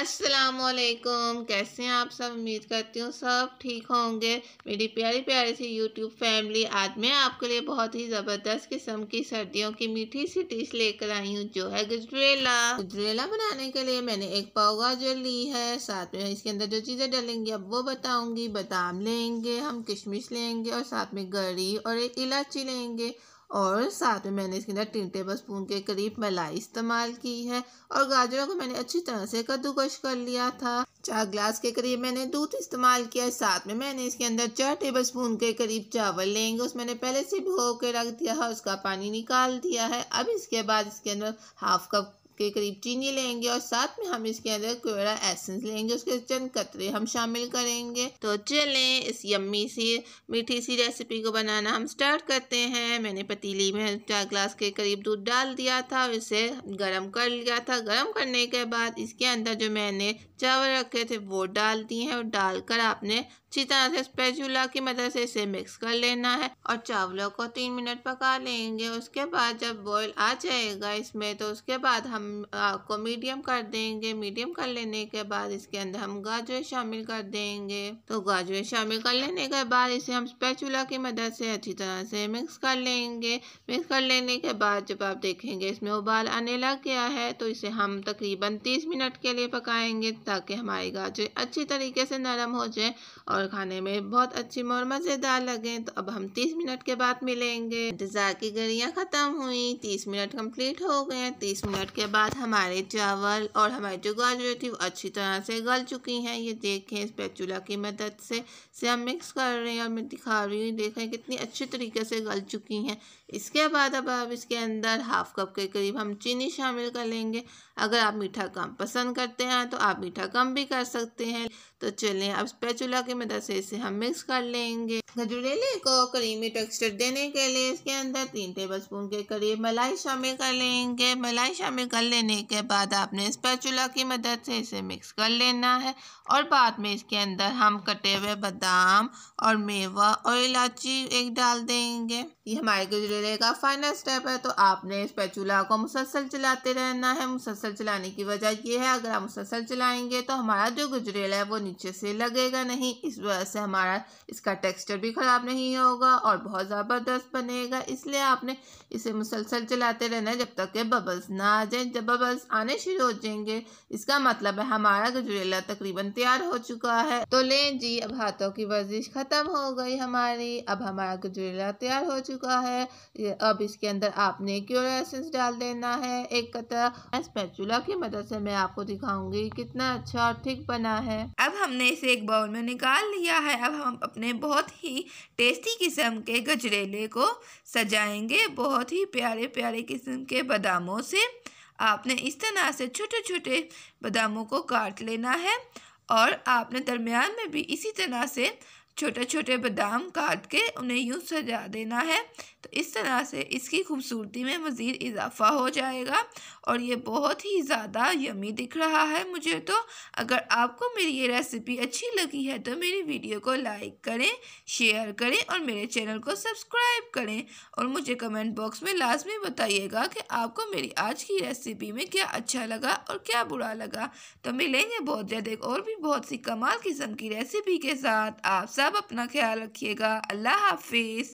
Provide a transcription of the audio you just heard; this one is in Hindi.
असलकुम कैसे हैं आप सब उम्मीद करती हूँ सब ठीक होंगे मेरी प्यारी प्यारी सी यूट्यूब फैमिली आज मैं आपके लिए बहुत ही ज़बरदस्त किस्म की सर्दियों की मीठी सी डिश लेकर आई हूँ जो है गजरेला गजरेला बनाने के लिए मैंने एक पाव गाजर ली है साथ में इसके अंदर जो चीज़ें डलेंगी अब वो बताऊँगी बादाम लेंगे हम किशमिश लेंगे और साथ में गरी और एक इलायची लेंगे और साथ में मैंने इसके अंदर तीन टेबल स्पून के करीब मलाई इस्तेमाल की है और गाजरों को मैंने अच्छी तरह से कद्दूकश कर लिया था चार ग्लास के करीब मैंने दूध इस्तेमाल किया है साथ में मैंने इसके अंदर चार टेबल स्पून के करीब चावल लेंगे उस मैंने पहले से भिगो के रख दिया है उसका पानी निकाल दिया है अब इसके बाद इसके अंदर हाफ कप के करीब चीनी लेंगे और साथ में हम इसके अंदर कोयरा एसेंस लेंगे उसके चंद कतरे हम शामिल करेंगे तो चलें इस यम्मी सी मीठी सी रेसिपी को बनाना हम स्टार्ट करते हैं मैंने पतीली में चार ग्लास के करीब दूध डाल दिया था और इसे गर्म कर लिया था गर्म करने के बाद इसके अंदर जो मैंने चावल रखे थे वो डाल दिए हैं और डालकर आपने अच्छी तरह से स्पेचुला की मदद से इसे मिक्स कर लेना है और चावलों को तीन मिनट पका लेंगे उसके बाद जब बॉयल आ जाएगा इसमें तो उसके बाद हम हम मीडियम कर देंगे मीडियम कर लेने के बाद इसके अंदर हम गाजरे शामिल कर देंगे तो गाजरे शामिल कर लेने के बाद इसे हम स्पैचुला की मदद से अच्छी तरह से मिक्स कर लेंगे मिक्स कर लेने के बाद जब आप देखेंगे इसमें उबाल आने लग गया है तो इसे हम तकरीबन तीस मिनट के लिए पकाएंगे ताकि हमारी गाजरे अच्छी तरीके से नरम हो जाए और खाने में बहुत अच्छी और मज़ेदार लगे तो अब हम तीस मिनट के बाद मिलेंगे इंतज़ार की गलियाँ ख़त्म हुई तीस मिनट कम्प्लीट हो गए तीस मिनट के बाद हमारे चावल और हमारी जो गाजरें थी वो अच्छी तरह से गल चुकी हैं ये देखें इस पैचूला की मदद से से हम मिक्स कर रहे हैं और मैं दिखा रही हूँ देखें कितनी अच्छे तरीके से गल चुकी हैं इसके बाद अब आप इसके अंदर हाफ कप के करीब हम चीनी शामिल कर लेंगे अगर आप मीठा कम पसंद करते हैं तो आप मीठा कम भी कर सकते हैं तो चलें अब स्पैचुला के मदद से इसे हम मिक्स कर लेंगे खजूरेले को क्रीमी टेक्सचर देने के लिए इसके अंदर तीन टेबल स्पून के करीब मलाई शामिल कर लेंगे मलाई शामिल कर लेने के बाद आपने स्पैचुला की मदद से इसे मिक्स कर लेना है और बाद में इसके अंदर हम कटे हुए बादाम और मेवा और इलायची एक डाल देंगे ये हमारे गजरेले का फाइनल स्टेप है तो आपने इस पैचूला को मुसलसल चलाते रहना है मुसलसल चलाने की वजह यह है अगर आप मुसलसल चलाएंगे तो हमारा जो गजरेला है वो नीचे से लगेगा नहीं इस वजह से हमारा इसका टेक्सचर भी ख़राब नहीं होगा और बहुत ज़बरदस्त बनेगा इसलिए आपने इसे मुसलसल चलाते रहना जब तक के बबल्स ना आ जाएँ जब बबल्स आने शुरू हो जाएंगे इसका मतलब है हमारा गजरेला तकरीबन तैयार हो चुका है तो लें जी अब हाथों की वर्जिश ख़त्म हो गई हमारी अब हमारा गजरेला तैयार हो चुका है अब इसके अंदर आपने क्यों एसेंस डाल देना है एक कतरा स्पैचुला की मदद से मैं आपको दिखाऊंगी कितना अच्छा और ठीक बना है अब हमने इसे एक बाउल में निकाल निकाल लिया है अब हम अपने बहुत ही टेस्टी किस्म के गजरेले को सजाएंगे बहुत ही प्यारे प्यारे किस्म के बादामों से आपने इस तरह से छोटे छोटे बादामों को काट लेना है और आपने दरमियान में भी इसी तरह से छोटे छोटे बादाम काट के उन्हें यूँ सजा देना है तो इस तरह से इसकी खूबसूरती में मज़ीद इजाफा हो जाएगा और ये बहुत ही ज़्यादा यमी दिख रहा है मुझे तो अगर आपको मेरी ये रेसिपी अच्छी लगी है तो मेरी वीडियो को लाइक करें शेयर करें और मेरे चैनल को सब्सक्राइब करें और मुझे कमेंट बॉक्स में लाजमी बताइएगा कि आपको मेरी आज की रेसिपी में क्या अच्छा लगा और क्या बुरा लगा तो मिलेंगे बहुत जल्द एक और भी बहुत सी कमाल किस्म की रेसिपी के साथ आप सब आप अपना ख्याल रखिएगा अल्लाह हाफिज़